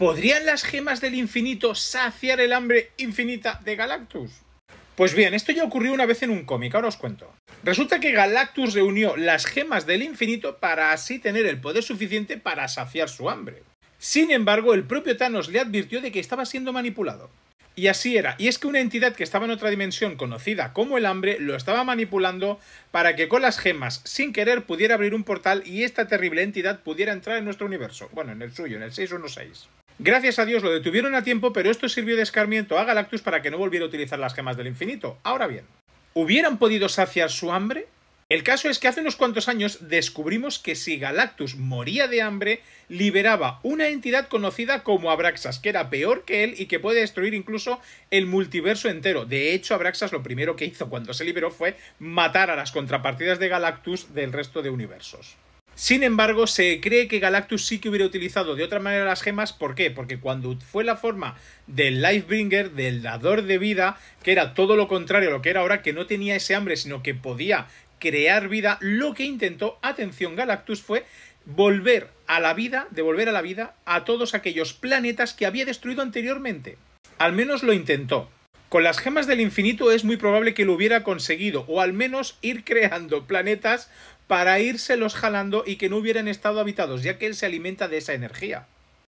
¿Podrían las gemas del infinito saciar el hambre infinita de Galactus? Pues bien, esto ya ocurrió una vez en un cómic, ahora os cuento. Resulta que Galactus reunió las gemas del infinito para así tener el poder suficiente para saciar su hambre. Sin embargo, el propio Thanos le advirtió de que estaba siendo manipulado. Y así era, y es que una entidad que estaba en otra dimensión conocida como el hambre lo estaba manipulando para que con las gemas, sin querer, pudiera abrir un portal y esta terrible entidad pudiera entrar en nuestro universo. Bueno, en el suyo, en el 616. Gracias a Dios lo detuvieron a tiempo, pero esto sirvió de escarmiento a Galactus para que no volviera a utilizar las gemas del infinito. Ahora bien, ¿hubieran podido saciar su hambre? El caso es que hace unos cuantos años descubrimos que si Galactus moría de hambre, liberaba una entidad conocida como Abraxas, que era peor que él y que puede destruir incluso el multiverso entero. De hecho, Abraxas lo primero que hizo cuando se liberó fue matar a las contrapartidas de Galactus del resto de universos. Sin embargo, se cree que Galactus sí que hubiera utilizado de otra manera las gemas. ¿Por qué? Porque cuando fue la forma del Lifebringer, del dador de vida, que era todo lo contrario a lo que era ahora, que no tenía ese hambre, sino que podía crear vida, lo que intentó, atención Galactus, fue volver a la vida, devolver a la vida a todos aquellos planetas que había destruido anteriormente. Al menos lo intentó. Con las gemas del infinito es muy probable que lo hubiera conseguido, o al menos ir creando planetas para irse los jalando y que no hubieran estado habitados, ya que él se alimenta de esa energía.